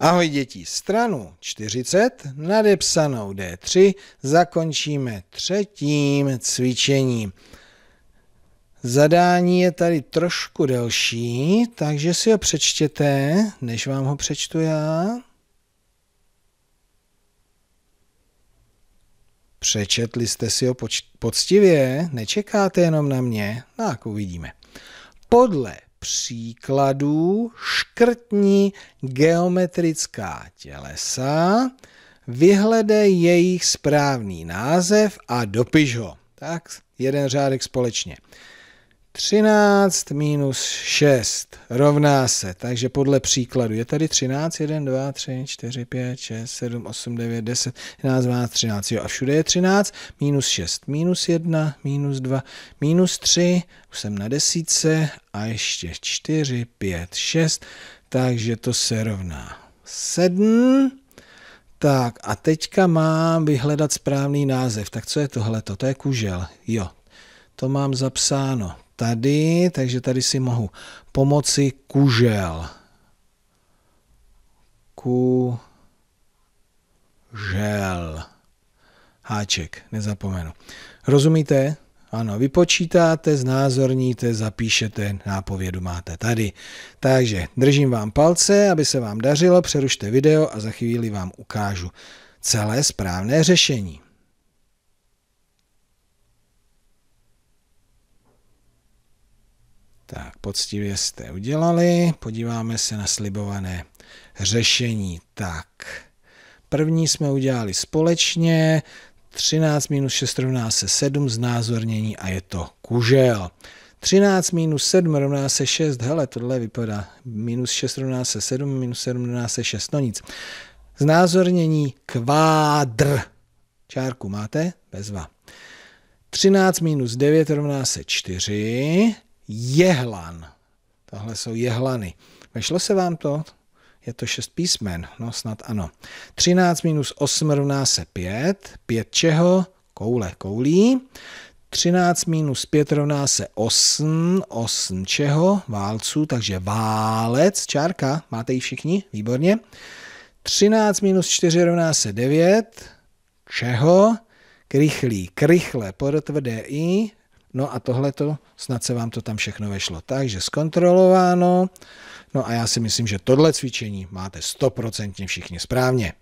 Ahoj děti, stranu 40 nadepsanou D3 zakončíme třetím cvičením. Zadání je tady trošku delší, takže si ho přečtěte, než vám ho přečtu já. Přečetli jste si ho poctivě, nečekáte jenom na mě, tak uvidíme. Podle příkladů škrtni geometrická tělesa, vyhledej jejich správný název a dopiš ho. Tak, jeden řádek společně. 13 minus 6 rovná se, takže podle příkladu je tady 13, 1, 2, 3, 4, 5, 6, 7, 8, 9, 10, 11, 12, 13. Jo, a všude je 13, minus 6, minus 1, minus 2, minus 3, už jsem na desíce a ještě 4, 5, 6, takže to se rovná 7. Tak a teďka mám vyhledat správný název. Tak co je tohleto? To je kužel. Jo, to mám zapsáno tady, takže tady si mohu pomoci kužel. Ku žel. Háček, nezapomenu. Rozumíte? Ano, vypočítáte, znázorníte, zapíšete, nápovědu máte tady. Takže držím vám palce, aby se vám dařilo, přerušte video a za chvíli vám ukážu celé správné řešení. Tak, poctivě jste udělali. Podíváme se na slibované řešení. Tak, první jsme udělali společně. 13 minus 6 rovná se 7 znázornění a je to kužel. 13 minus 7 rovná se 6. Hele, tohle vypadá. Minus 6 rovná se 7, minus 7 rovná se 6. No nic. Znázornění kvádr. Čárku máte? Bezva. 13 minus 9 rovná se 4 jehlan. Tohle jsou jehlany. Vešlo se vám to? Je to šest písmen, no snad ano. 13 minus 8 rovná se 5. 5 čeho? Koule, koulí. 13 minus 5 rovná se 8. 8 čeho? Válců, takže válec, čárka. Máte ji všichni? Výborně. 13 minus 4 rovná se 9. Čeho? Krychlí, krychle, podotvrdé i, No a tohleto, snad se vám to tam všechno vešlo. Takže zkontrolováno. No a já si myslím, že tohle cvičení máte stoprocentně všichni správně.